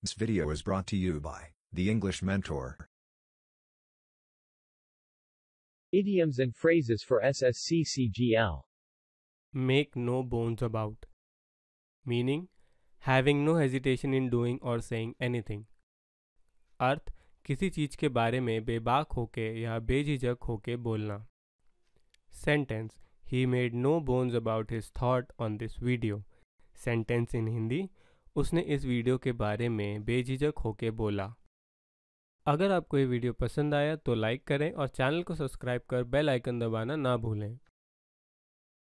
This video is brought to you by The English Mentor. Idioms and phrases for SSCCGL. Make no bones about. Meaning, having no hesitation in doing or saying anything. अर्थ किसी चीज के बारे में बेबाक होके या बेझिझक होके बोलना सेंटेंस ही made no bones about his thought on this video sentence in Hindi उसने इस वीडियो के बारे में बेझिझक होके बोला अगर आपको ये वीडियो पसंद आया तो लाइक करें और चैनल को सब्सक्राइब कर बेल आइकन दबाना ना भूलें